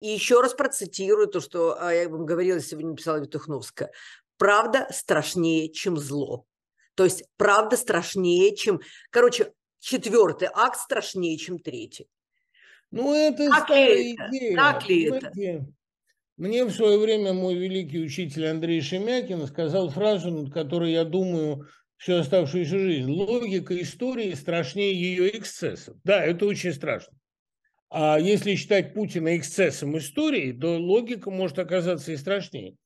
И еще раз процитирую то, что а, я вам говорила, сегодня написала Витухновская. «Правда страшнее, чем зло». То есть правда страшнее, чем... Короче, четвертый акт страшнее, чем третий. Ну, это так старая ли это? идея. Так ли это? Мне в свое время мой великий учитель Андрей Шемякин сказал фразу, над которой я думаю всю оставшуюся жизнь. Логика истории страшнее ее эксцессов. Да, это очень страшно. А если считать Путина эксцессом истории, то логика может оказаться и страшнее.